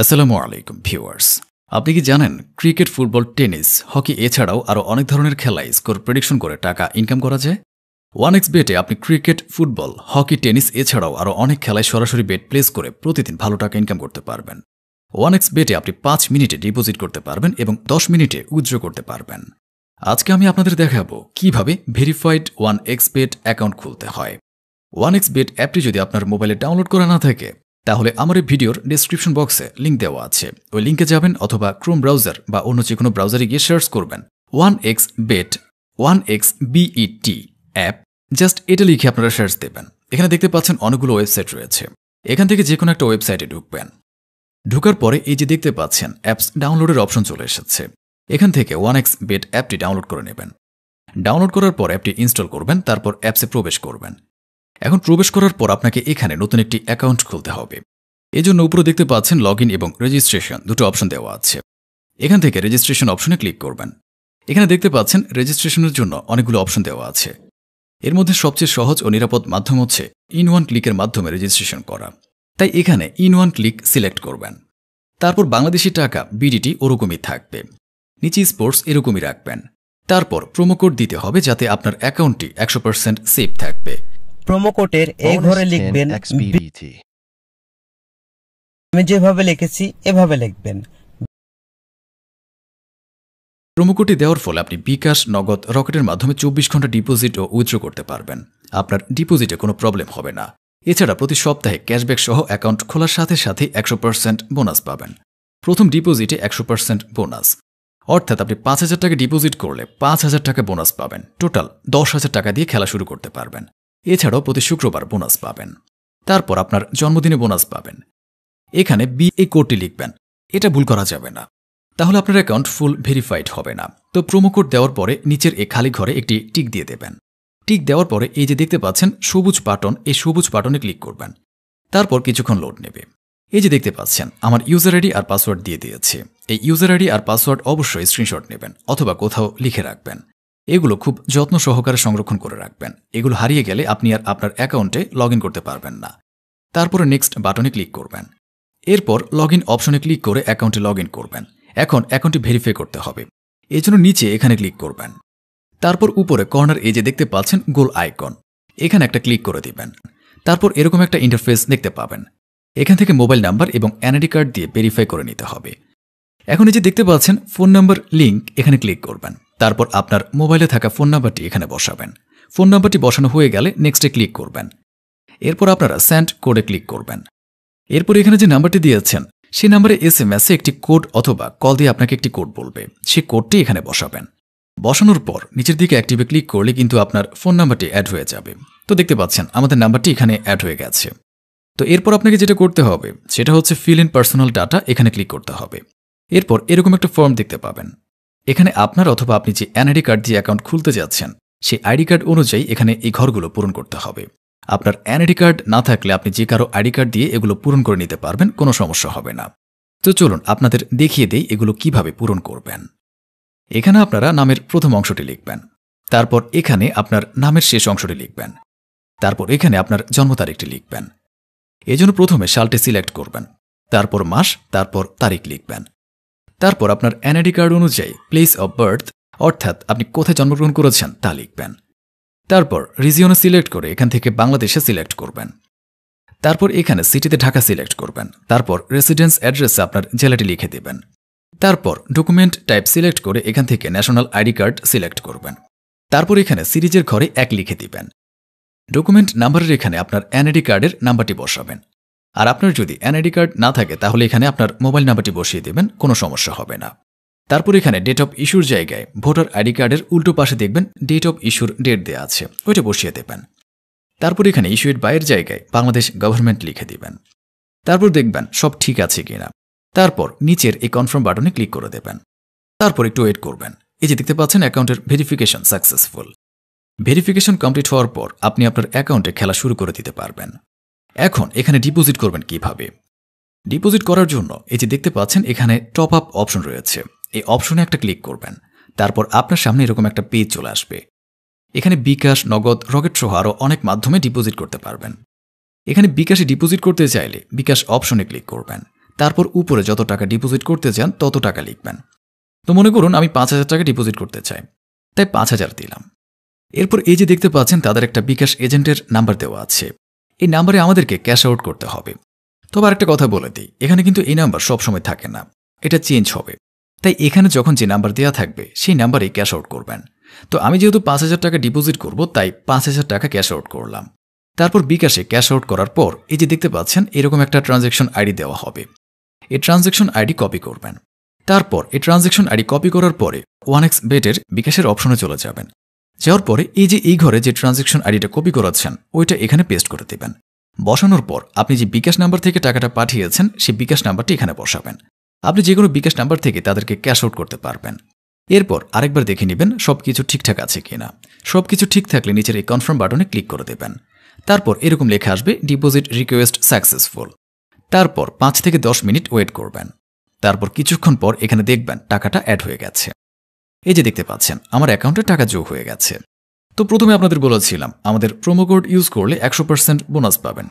আসসালামু আলাইকুম ভিউয়ার্স আপনি কি জানেন ক্রিকেট ফুটবল টেনিস হকি এছাড়াও আরও অনেক ধরনের খেলায় স্কোর প্রেডিকশন করে টাকা ইনকাম করা যায় ওয়ান এক্স বেটে আপনি ক্রিকেট ফুটবল হকি টেনিস এছাড়াও আরও অনেক খেলায় সরাসরি বেট প্লেস করে প্রতিদিন ভালো টাকা ইনকাম করতে পারবেন ওয়ান এক্স বেটে আপনি পাঁচ মিনিটে ডিপোজিট করতে পারবেন এবং দশ মিনিটে উজ্জ্ব করতে পারবেন আজকে আমি আপনাদের দেখাবো কিভাবে verified one x bet account খুলতে হয় ওয়ান এক্স বেট অ্যাপটি যদি আপনার মোবাইলে ডাউনলোড করা না থাকে তাহলে আমার এই ভিডিওর ডিসক্রিপশন বক্সে লিঙ্ক দেওয়া আছে ওই লিঙ্কে যাবেন অথবা ক্রোম ব্রাউজার বা অন্য যে কোনো ব্রাউজারে গিয়ে সার্চ করবেন one x bet one x BET app just এটা লিখে আপনারা সার্চ দেবেন এখানে দেখতে পাচ্ছেন অনেকগুলো ওয়েবসাইট রয়েছে এখান থেকে যে কোনো একটা ওয়েবসাইটে ঢুকবেন ঢুকার পরে এই যে দেখতে পাচ্ছেন অ্যাপস ডাউনলোডের অপশন চলে এসেছে এখান থেকে ওয়ান এক্স বেট অ্যাপটি ডাউনলোড করে নেবেন ডাউনলোড করার পর অ্যাপটি ইনস্টল করবেন তারপর অ্যাপসে প্রবেশ করবেন এখন প্রবেশ করার পর আপনাকে এখানে নতুন একটি অ্যাকাউন্ট খুলতে হবে এজন্য উপরে দেখতে পাচ্ছেন লগ এবং রেজিস্ট্রেশন দুটো অপশন দেওয়া আছে এখান থেকে রেজিস্ট্রেশন অপশনে ক্লিক করবেন এখানে দেখতে পাচ্ছেন রেজিস্ট্রেশনের জন্য অনেকগুলো অপশন দেওয়া আছে এর মধ্যে সবচেয়ে সহজ ও নিরাপদ মাধ্যম হচ্ছে ইন ওয়ান ক্লিকের মাধ্যমে রেজিস্ট্রেশন করা তাই এখানে ইন ওয়ান ক্লিক সিলেক্ট করবেন তারপর বাংলাদেশি টাকা বিডিটি ওরকমই থাকবে নিচে স্পোর্টস এরকমই রাখবেন তারপর প্রোমো কোড দিতে হবে যাতে আপনার অ্যাকাউন্টটি একশো সেফ থাকবে প্রোমোকোটের এই ঘরে লিখবেন আমি যেভাবে লিখেছি এভাবে লিখবেন প্রোমোকোডটি দেওয়ার ফলে আপনি বিকাশ নগদ রকেটের মাধ্যমে চব্বিশ ঘন্টা ডিপোজিট ও উইথড্র করতে পারবেন আপনার ডিপোজিটে কোনো প্রবলেম হবে না এছাড়া প্রতি সপ্তাহে ক্যাশব্যাক সহ অ্যাকাউন্ট খোলার সাথে সাথে একশো পার্সেন্ট বোনাস পাবেন প্রথম ডিপোজিটে একশো পার্সেন্ট বোনাস অর্থাৎ আপনি পাঁচ হাজার টাকা ডিপোজিট করলে পাঁচ হাজার টাকা বোনাস পাবেন টোটাল দশ হাজার টাকা দিয়ে খেলা শুরু করতে পারবেন এছাড়াও প্রতি শুক্রবার বোনাস পাবেন তারপর আপনার জন্মদিনে বোনাস পাবেন এখানে বি এ কোডটি লিখবেন এটা ভুল করা যাবে না তাহলে আপনার অ্যাকাউন্ট ফুল ভেরিফাইড হবে না তো প্রোমো কোড দেওয়ার পরে নিচের এ খালি ঘরে একটি টিক দিয়ে দেবেন টিক দেওয়ার পরে এই যে দেখতে পাচ্ছেন সবুজ বাটন এই সবুজ বাটনে ক্লিক করবেন তারপর কিছুক্ষণ লোড নেবে এই যে দেখতে পাচ্ছেন আমার ইউজার আইডি আর পাসওয়ার্ড দিয়ে দিয়েছে এই ইউজার আইডি আর পাসওয়ার্ড অবশ্যই স্ক্রিনশট নেবেন অথবা কোথাও লিখে রাখবেন এগুলো খুব যত্ন সহকারে সংরক্ষণ করে রাখবেন এগুলো হারিয়ে গেলে আপনি আর আপনার অ্যাকাউন্টে লগ করতে পারবেন না তারপরে নেক্সট বাটনে ক্লিক করবেন এরপর লগ অপশনে ক্লিক করে অ্যাকাউন্টে লগ করবেন এখন অ্যাকাউন্টটি ভেরিফাই করতে হবে এজন্য নিচে এখানে ক্লিক করবেন তারপর উপরে কর্নার এজে দেখতে পাচ্ছেন গোল আইকন এখানে একটা ক্লিক করে দিবেন তারপর এরকম একটা ইন্টারফেস দেখতে পাবেন এখান থেকে মোবাইল নাম্বার এবং এনআইডি কার্ড দিয়ে ভেরিফাই করে নিতে হবে এখন এই যে দেখতে পাচ্ছেন ফোন নাম্বার লিঙ্ক এখানে ক্লিক করবেন তারপর আপনার মোবাইলে থাকা ফোন নাম্বারটি এখানে বসাবেন ফোন নাম্বারটি বসানো হয়ে গেলে নেক্সটে ক্লিক করবেন এরপর আপনারা স্যান্ড কোডে ক্লিক করবেন এরপর এখানে যে নাম্বারটি দিয়েছেন সেই নাম্বারে এস এম এসে একটি কোড অথবা কল দিয়ে আপনাকে একটি কোড বলবে সে কোডটি এখানে বসাবেন বসানোর পর নিচের দিকে অ্যাক্টিভে ক্লিক করলে কিন্তু আপনার ফোন নাম্বারটি অ্যাড হয়ে যাবে তো দেখতে পাচ্ছেন আমাদের নাম্বারটি এখানে অ্যাড হয়ে গেছে তো এরপর আপনাকে যেটা করতে হবে সেটা হচ্ছে ফিল ইন পার্সোনাল ডাটা এখানে ক্লিক করতে হবে এরপর এরকম একটা ফর্ম দেখতে পাবেন এখানে আপনার অথবা আপনি যে এনআইডি কার্ড দিয়ে অ্যাকাউন্ট খুলতে যাচ্ছেন সেই আইডি কার্ড অনুযায়ী এখানে এই ঘরগুলো পূরণ করতে হবে আপনার এনআইডি কার্ড না থাকলে আপনি যে কারো আইডি কার্ড দিয়ে এগুলো পূরণ করে নিতে পারবেন কোনো সমস্যা হবে না তো চলুন আপনাদের দেখিয়ে দেই এগুলো কিভাবে পূরণ করবেন এখানে আপনারা নামের প্রথম অংশটি লিখবেন তারপর এখানে আপনার নামের শেষ অংশটি লিখবেন তারপর এখানে আপনার জন্ম তারিখটি লিখবেন এজন্য প্রথমে সালটি সিলেক্ট করবেন তারপর মাস তারপর তারিখ লিখবেন তারপর আপনার এনআইডি কার্ড অনুযায়ী প্লেস অব বার্থ অর্থাৎ আপনি কোথায় জন্মগ্রহণ করেছেন তা লিখবেন তারপর রিজিয়নে সিলেক্ট করে এখান থেকে বাংলাদেশে সিলেক্ট করবেন তারপর এখানে সিটিতে ঢাকা সিলেক্ট করবেন তারপর রেসিডেন্স অ্যাড্রেসে আপনার জেলাটি লিখে দেবেন তারপর ডকুমেন্ট টাইপ সিলেক্ট করে এখান থেকে ন্যাশনাল আইডি কার্ড সিলেক্ট করবেন তারপর এখানে সিরিজের ঘরে এক লিখে দিবেন ডকুমেন্ট নাম্বারের এখানে আপনার এনআইডি কার্ডের নাম্বারটি বসাবেন আর আপনার যদি এনআইডি কার্ড না থাকে তাহলে এখানে আপনার মোবাইল নাম্বারটি বসিয়ে দেবেন কোনো সমস্যা হবে না তারপর এখানে ডেট অফ ইস্যুর জায়গায় ভোটার আইডি কার্ডের উল্টো পাশে দেখবেন ডেট অফ ইস্যুর ডেট দেওয়া আছে ওইটা বসিয়ে দেবেন তারপর এখানে ইস্যুয়েড বাইয়ের জায়গায় বাংলাদেশ গভর্নমেন্ট লিখে দিবেন তারপর দেখবেন সব ঠিক আছে কিনা তারপর নিচের এই কনফার্ম বাটনে ক্লিক করে দেবেন তারপর একটু ওয়েট করবেন এই যে দেখতে পাচ্ছেন অ্যাকাউন্টের ভেরিফিকেশন সাকসেসফুল ভেরিফিকেশন কমপ্লিট হওয়ার পর আপনি আপনার অ্যাকাউন্টে খেলা শুরু করে দিতে পারবেন এখন এখানে ডিপোজিট করবেন কিভাবে ডিপোজিট করার জন্য এই যে দেখতে পাচ্ছেন এখানে টপ আপ অপশন রয়েছে এই অপশনে একটা ক্লিক করবেন তারপর আপনার সামনে এরকম একটা পেজ চলে আসবে এখানে বিকাশ নগদ রকেট সহ আরও অনেক মাধ্যমে ডিপোজিট করতে পারবেন এখানে বিকাশে ডিপোজিট করতে চাইলে বিকাশ অপশনে ক্লিক করবেন তারপর উপরে যত টাকা ডিপোজিট করতে চান তত টাকা লিখবেন তো মনে করুন আমি পাঁচ হাজার টাকা ডিপোজিট করতে চাই তাই পাঁচ হাজার দিলাম এরপর এই যে দেখতে পাচ্ছেন তাদের একটা বিকাশ এজেন্টের নাম্বার দেওয়া আছে এই নাম্বারে আমাদেরকে ক্যাশ আউট করতে হবে তবে আরেকটা কথা বলে দিই এখানে কিন্তু এই নাম্বার সবসময় থাকে না এটা চেঞ্জ হবে তাই এখানে যখন যে নাম্বার দেওয়া থাকবে সেই নাম্বারে ক্যাশ আউট করবেন তো আমি যেহেতু পাঁচ হাজার টাকা ডিপোজিট করব তাই পাঁচ হাজার টাকা ক্যাশ আউট করলাম তারপর বিকাশে ক্যাশ আউট করার পর এই যে দেখতে পাচ্ছেন এরকম একটা ট্রানজ্যাকশন আইডি দেওয়া হবে এই ট্রানজ্যাকশন আইডি কপি করবেন তারপর এই ট্রানজ্যাকশন আইডি কপি করার পরে ওয়ান এক্স বেটের বিকাশের অপশনে চলে যাবেন যাওয়ার পরে এই যে এই ঘরে যে ট্রানজ্যাকশন আইডিটা কপি করাচ্ছেন ওইটা এখানে পেস্ট করে দেবেন বসানোর পর আপনি যে বিকাশ নাম্বার থেকে টাকাটা পাঠিয়েছেন সেই বিকাশ নাম্বারটি এখানে বসাবেন আপনি যে কোনো বিকাশ নাম্বার থেকে তাদেরকে ক্যাশ আউট করতে পারবেন এরপর আরেকবার দেখে নেবেন সব কিছু ঠিকঠাক আছে কিনা সব কিছু ঠিক থাকলে নিচের এই কনফার্ম বাটনে ক্লিক করে দেবেন তারপর এরকম লেখা আসবে ডিপোজিট রিকোয়েস্ট সাকসেসফুল তারপর পাঁচ থেকে দশ মিনিট ওয়েট করবেন তারপর কিছুক্ষণ পর এখানে দেখবেন টাকাটা অ্যাড হয়ে গেছে এই যে দেখতে পাচ্ছেন আমার অ্যাকাউন্টে টাকা যোগ হয়ে গেছে তো প্রথমে আপনাদের বলেছিলাম আমাদের প্রোমো কোড ইউজ করলে একশো পার্সেন্ট বোনাস পাবেন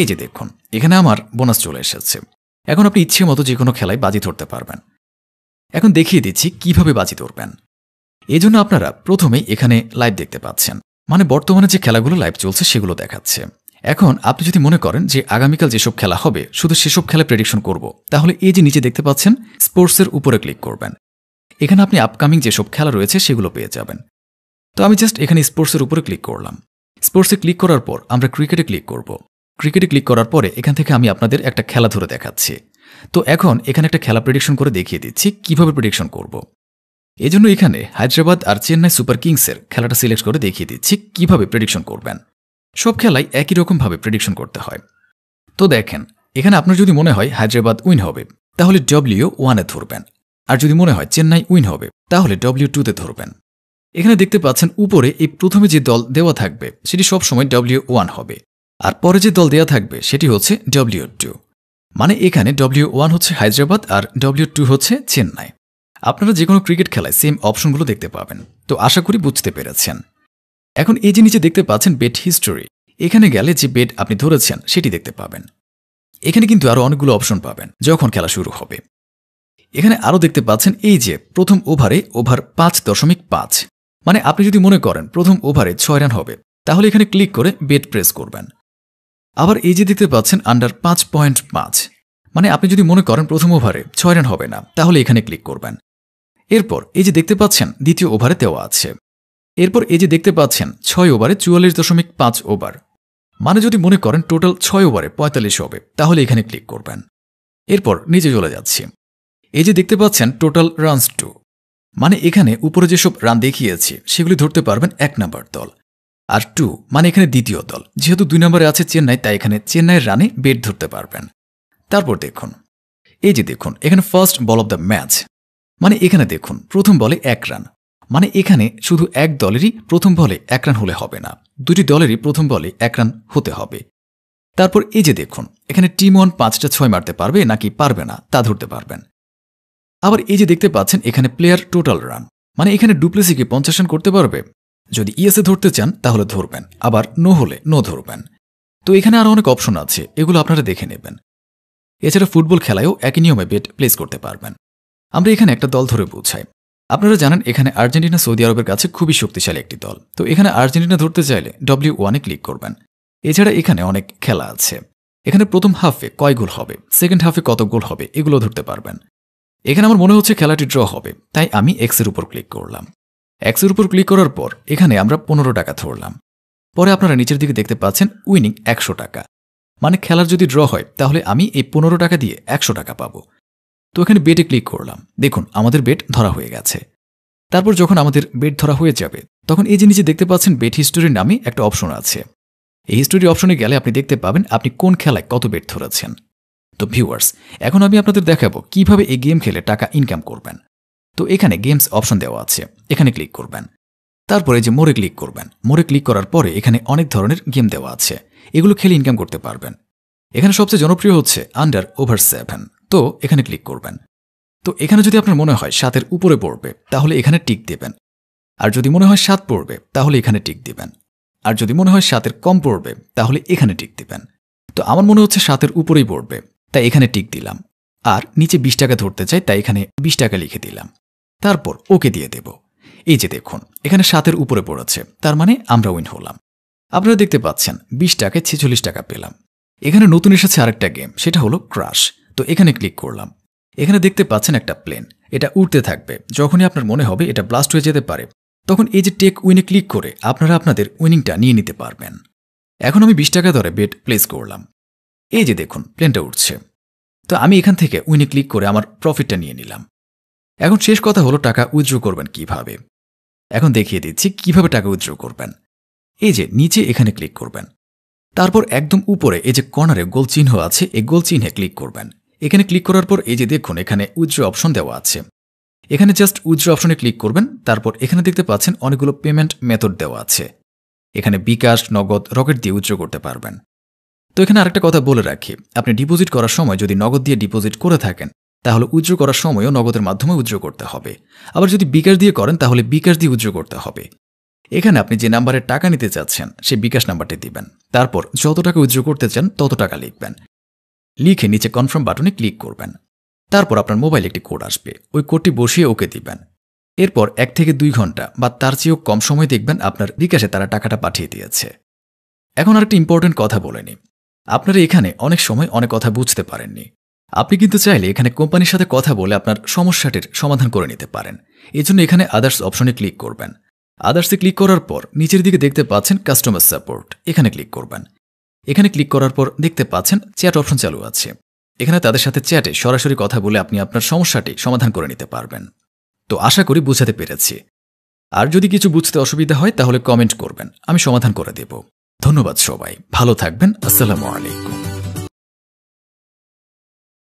এই যে দেখুন এখানে আমার বোনাস চলে এসেছে এখন আপনি ইচ্ছে মতো যে কোনো খেলায় বাজি ধরতে পারবেন এখন দেখিয়ে দিচ্ছি কিভাবে বাজি ধরবেন এই জন্য আপনারা প্রথমেই এখানে লাইভ দেখতে পাচ্ছেন মানে বর্তমানে যে খেলাগুলো লাইভ চলছে সেগুলো দেখাচ্ছে এখন আপনি যদি মনে করেন যে আগামীকাল যেসব খেলা হবে শুধু সেসব খেলা প্রেডিকশন করব তাহলে এই যে নিচে দেখতে পাচ্ছেন স্পোর্টসের উপরে ক্লিক করবেন এখানে আপনি আপকামিং যেসব খেলা রয়েছে সেগুলো পেয়ে যাবেন তো আমি জাস্ট এখানে স্পোর্টসের উপরে ক্লিক করলাম স্পোর্টসে ক্লিক করার পর আমরা ক্রিকেটে ক্লিক করব ক্রিকেটে ক্লিক করার পরে এখান থেকে আমি আপনাদের একটা খেলা ধরে দেখাচ্ছি তো এখন এখানে একটা খেলা প্রেডিকশন করে দেখিয়ে দিচ্ছি কিভাবে প্রেডিকশন করব। এই জন্য এখানে হায়দ্রাবাদ আর চেন্নাই সুপার কিংসের খেলাটা সিলেক্ট করে দেখিয়ে দিচ্ছি কিভাবে প্রেডিকশন করবেন সব খেলাই একই রকমভাবে প্রেডিকশন করতে হয় তো দেখেন এখানে আপনার যদি মনে হয় হায়দ্রাবাদ উইন হবে তাহলে ডব্লিউ ওয়ানে ধরবেন আর যদি মনে হয় চেন্নাই উইন হবে তাহলে ডব্লিউ টুতে ধরবেন এখানে দেখতে পাচ্ছেন উপরে এই প্রথমে যে দল দেওয়া থাকবে সেটি সবসময় ডব্লিউ ওয়ান হবে আর পরে যে দল দেওয়া থাকবে সেটি হচ্ছে ডব্লিউ টু মানে এখানে ডব্লিউ ওয়ান হচ্ছে হায়দ্রাবাদ আর ডব্লিউ টু হচ্ছে চেন্নাই আপনারা যে কোনো ক্রিকেট খেলায় সেম অপশনগুলো দেখতে পাবেন তো আশা করি বুঝতে পেরেছেন এখন এই যে নিচে দেখতে পাচ্ছেন বেট হিস্টোরি এখানে গেলে যে বেট আপনি ধরেছেন সেটি দেখতে পাবেন এখানে কিন্তু আরও অনেকগুলো অপশন পাবেন যখন খেলা শুরু হবে এখানে আরও দেখতে পাচ্ছেন এই যে প্রথম ওভারে ওভার পাঁচ দশমিক পাঁচ মানে আপনি যদি মনে করেন প্রথম ওভারে ছয় রান হবে তাহলে এখানে ক্লিক করে বেট প্রেস করবেন আবার এই যে দেখতে পাচ্ছেন আন্ডার পাঁচ পয়েন্ট পাঁচ মানে আপনি যদি মনে করেন প্রথম ওভারে ছয় রান হবে না তাহলে এখানে ক্লিক করবেন এরপর এই যে দেখতে পাচ্ছেন দ্বিতীয় ওভারে দেওয়া আছে এরপর এই যে দেখতে পাচ্ছেন ছয় ওভারে চুয়াল্লিশ দশমিক পাঁচ ওভার মানে যদি মনে করেন টোটাল ছয় ওভারে পঁয়তাল্লিশ হবে তাহলে এখানে ক্লিক করবেন এরপর নিচে চলে যাচ্ছি এই যে দেখতে পাচ্ছেন টোটাল রানস টু মানে এখানে উপরে যেসব রান দেখিয়েছি সেগুলি ধরতে পারবেন এক নাম্বার দল আর টু মানে এখানে দ্বিতীয় দল যেহেতু দুই নম্বরে আছে চেন্নাই তাই এখানে চেন্নাইয়ের রানে বেট ধরতে পারবেন তারপর দেখুন এই যে দেখুন এখানে first ball of the match মানে এখানে দেখুন প্রথম বলে এক রান মানে এখানে শুধু এক দলেরই প্রথম বলে এক রান হলে হবে না দুটি দলেরই প্রথম বলে এক রান হতে হবে তারপর এই যে দেখুন এখানে টিম ওয়ান পাঁচটা ছয় মারতে পারবে নাকি পারবে না তা ধরতে পারবেন আবার এই যে দেখতে পাচ্ছেন এখানে প্লেয়ার টোটাল রান মানে এখানে ডুপ্লেসিকে পঞ্চাশ রান করতে পারবে যদি ইএসএ e ধরতে চান তাহলে ধরবেন আবার নো হলে নো ধরবেন তো এখানে আরও অনেক অপশন আছে এগুলো আপনারা দেখে নেবেন এছাড়া ফুটবল খেলায়ও একই নিয়মে বেট প্লেস করতে পারবেন আমরা এখানে একটা দল ধরে বুঝাই আপনারা জানেন এখানে আর্জেন্টিনা সৌদি আরবের কাছে খুবই শক্তিশালী একটি দল তো এখানে আর্জেন্টিনা ধরতে চাইলে ডব্লিউ ওয়ানে ক্লিক করবেন এছাড়া এখানে অনেক খেলা আছে এখানে প্রথম হাফে কয় গোল হবে সেকেন্ড হাফে কত গোল হবে এগুলো ধরতে পারবেন এখানে আমার মনে হচ্ছে খেলাটি ড্র হবে তাই আমি এক্সের উপর ক্লিক করলাম এক্সের উপর ক্লিক করার পর এখানে আমরা পনেরো টাকা ধরলাম পরে আপনারা নিচের দিকে দেখতে পাচ্ছেন উইনিং একশো টাকা মানে খেলার যদি ড্র হয় তাহলে আমি এই পনেরো টাকা দিয়ে একশো টাকা পাবো তো এখানে বেটে ক্লিক করলাম দেখুন আমাদের বেট ধরা হয়ে গেছে তারপর যখন আমাদের বেট ধরা হয়ে যাবে তখন এই যে নিচে দেখতে পাচ্ছেন বেট হিস্টোরির নামে একটা অপশন আছে এই হিস্টোরি অপশনে গেলে আপনি দেখতে পাবেন আপনি কোন খেলায় কত বেট ধরেছেন তো ভিউয়ার্স এখন আমি আপনাদের দেখাবো কিভাবে এই গেম খেলে টাকা ইনকাম করবেন তো এখানে গেমস অপশন দেওয়া আছে এখানে ক্লিক করবেন তারপরে যে মোড়ে ক্লিক করবেন মোড়ে ক্লিক করার পরে এখানে অনেক ধরনের গেম দেওয়া আছে এগুলো খেলে ইনকাম করতে পারবেন এখানে সবচেয়ে জনপ্রিয় হচ্ছে আন্ডার ওভার সেভেন তো এখানে ক্লিক করবেন তো এখানে যদি আপনার মনে হয় সাতের উপরে পড়বে তাহলে এখানে টিক দেবেন আর যদি মনে হয় সাত পড়বে তাহলে এখানে টিক দেবেন আর যদি মনে হয় সাতের কম পড়বে তাহলে এখানে টিক দেবেন তো আমার মনে হচ্ছে সাতের উপরেই পড়বে তাই এখানে টিক দিলাম আর নিচে বিশ টাকা ধরতে চাই তাই এখানে বিশ টাকা লিখে দিলাম তারপর ওকে দিয়ে দেব এই যে দেখুন এখানে সাতের উপরে পড়েছে তার মানে আমরা উইন হলাম আপনারা দেখতে পাচ্ছেন বিশ টাকায় ছেচল্লিশ টাকা পেলাম এখানে নতুন এসেছে আরেকটা গেম সেটা হলো ক্রাশ তো এখানে ক্লিক করলাম এখানে দেখতে পাচ্ছেন একটা প্লেন এটা উঠতে থাকবে যখনই আপনার মনে হবে এটা ব্লাস্ট হয়ে যেতে পারে তখন এই যে টেক উইনে ক্লিক করে আপনারা আপনাদের উইনিংটা নিয়ে নিতে পারবেন এখন আমি বিশ টাকা ধরে বেট প্লেস করলাম এই যে দেখুন প্লেনটা উঠছে তো আমি এখান থেকে উইনে ক্লিক করে আমার প্রফিটটা নিয়ে নিলাম এখন শেষ কথা হলো টাকা উইথড্র করবেন কিভাবে এখন দেখিয়ে দিচ্ছি কিভাবে টাকা উইথড্র করবেন এই যে নিচে এখানে ক্লিক করবেন তারপর একদম উপরে এই যে কর্নারে গোল চিহ্ন আছে এই গোল চিহ্নে ক্লিক করবেন এখানে ক্লিক করার পর এই যে দেখুন এখানে উইথড্র অপশন দেওয়া আছে এখানে জাস্ট উইথড্র অপশনে ক্লিক করবেন তারপর এখানে দেখতে পাচ্ছেন অনেকগুলো পেমেন্ট মেথড দেওয়া আছে এখানে বিকাশ নগদ রকেট দিয়ে উইথড্র করতে পারবেন তো এখানে আরেকটা কথা বলে রাখি আপনি ডিপোজিট করার সময় যদি নগদ দিয়ে ডিপোজিট করে থাকেন তাহলে উজ্জ্ব করার সময়ও নগদের মাধ্যমে উজ্জ্ব করতে হবে আবার যদি বিকাশ দিয়ে করেন তাহলে বিকাশ দিয়ে উজ্জ্ব করতে হবে এখানে আপনি যে নাম্বারে টাকা নিতে চাচ্ছেন সেই বিকাশ নাম্বারটি দিবেন তারপর যত টাকা উজ্জ্ব করতে চান তত টাকা লিখবেন লিখে নিচে কনফার্ম বাটনে ক্লিক করবেন তারপর আপনার মোবাইলে একটি কোড আসবে ওই কোডটি বসিয়ে ওকে দিবেন এরপর এক থেকে দুই ঘন্টা বা তার চেয়েও কম সময় দেখবেন আপনার বিকাশে তারা টাকাটা পাঠিয়ে দিয়েছে এখন আরেকটি ইম্পর্টেন্ট কথা বলে নিই আপনারা এখানে অনেক সময় অনেক কথা বুঝতে পারেননি আপনি কিন্তু চাইলে এখানে কোম্পানির সাথে কথা বলে আপনার সমস্যাটির সমাধান করে নিতে পারেন এজন্য এখানে আদার্স অপশনে ক্লিক করবেন আদার্সে ক্লিক করার পর নিচের দিকে দেখতে পাচ্ছেন কাস্টমার সাপোর্ট এখানে ক্লিক করবেন এখানে ক্লিক করার পর দেখতে পাচ্ছেন চ্যাট অপশন চালু আছে এখানে তাদের সাথে চ্যাটে সরাসরি কথা বলে আপনি আপনার সমস্যাটি সমাধান করে নিতে পারবেন তো আশা করি বুঝাতে পেরেছি আর যদি কিছু বুঝতে অসুবিধা হয় তাহলে কমেন্ট করবেন আমি সমাধান করে দেব ধন্যবাদ সবাই ভালো থাকবেন আসসালামু আলাইকুম